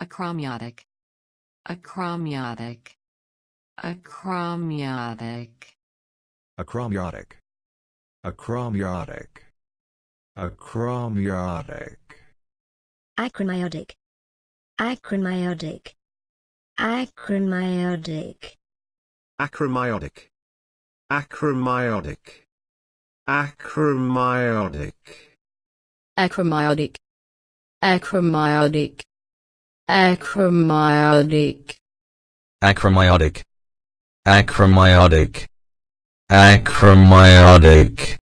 acromiotic acromiotic acromiotic acromiotic acromiotic acromiotic acromiotic acromiotic acromiotic acromiotic acromiotic acromiotic acromiotic acromiotic Acromiotic. Acromiotic. Acromiotic. Acromiotic.